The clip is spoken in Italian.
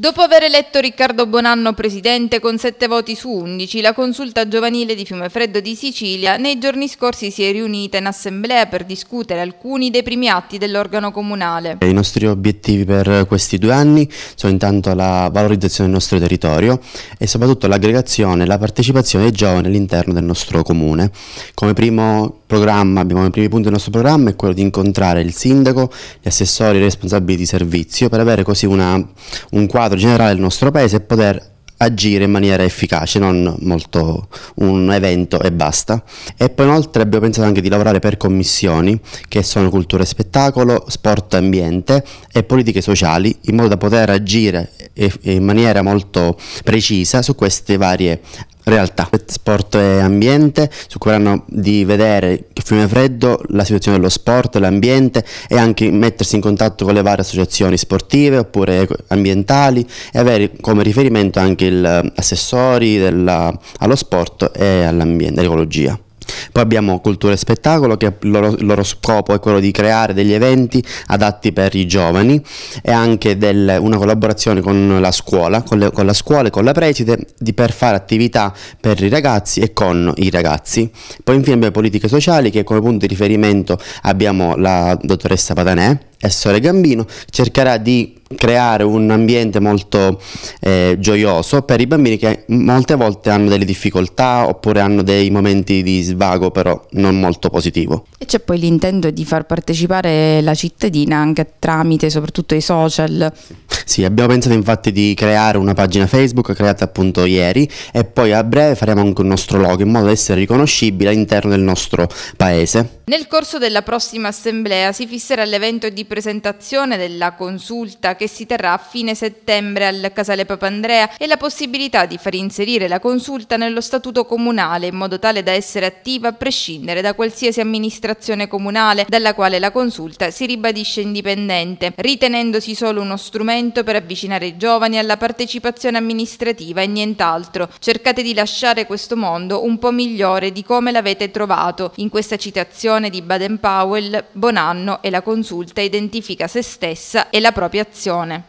Dopo aver eletto Riccardo Bonanno presidente con 7 voti su 11, la consulta giovanile di Fiumefreddo di Sicilia nei giorni scorsi si è riunita in assemblea per discutere alcuni dei primi atti dell'organo comunale. I nostri obiettivi per questi due anni sono intanto la valorizzazione del nostro territorio e soprattutto l'aggregazione e la partecipazione dei giovani all'interno del nostro comune. Come primo programma, abbiamo i primi punti del nostro programma è quello di incontrare il sindaco, gli assessori e i responsabili di servizio per avere così una, un quadro quadro generale del nostro paese e poter agire in maniera efficace, non molto un evento e basta. E poi inoltre abbiamo pensato anche di lavorare per commissioni che sono cultura e spettacolo, sport e ambiente e politiche sociali, in modo da poter agire e, e in maniera molto precisa su queste varie realtà. Sport e ambiente, su cui verranno di vedere il Fiume Freddo, la situazione dello sport, l'ambiente e anche mettersi in contatto con le varie associazioni sportive oppure ambientali e avere come riferimento anche gli eh, assessori della, allo sport e all'ambiente, all'ecologia. Poi abbiamo Cultura e Spettacolo, che il loro, il loro scopo è quello di creare degli eventi adatti per i giovani e anche del, una collaborazione con la scuola, con, le, con la scuola e con la preside di, per fare attività per i ragazzi e con i ragazzi. Poi infine abbiamo Politiche Sociali, che come punto di riferimento abbiamo la dottoressa Patanè e Sore Gambino, cercherà di creare un ambiente molto eh, gioioso per i bambini che molte volte hanno delle difficoltà oppure hanno dei momenti di svago però non molto positivo. E c'è poi l'intento di far partecipare la cittadina anche tramite soprattutto i social. Sì, abbiamo pensato infatti di creare una pagina Facebook creata appunto ieri e poi a breve faremo anche un nostro logo in modo da essere riconoscibile all'interno del nostro paese. Nel corso della prossima assemblea si fisserà l'evento di presentazione della consulta che si terrà a fine settembre al Casale Papandrea e la possibilità di far inserire la consulta nello statuto comunale in modo tale da essere attiva a prescindere da qualsiasi amministrazione comunale dalla quale la consulta si ribadisce indipendente, ritenendosi solo uno strumento per avvicinare i giovani alla partecipazione amministrativa e nient'altro. Cercate di lasciare questo mondo un po' migliore di come l'avete trovato. In questa citazione di Baden Powell, Bonanno e la consulta identifica se stessa e la propria azione situazione.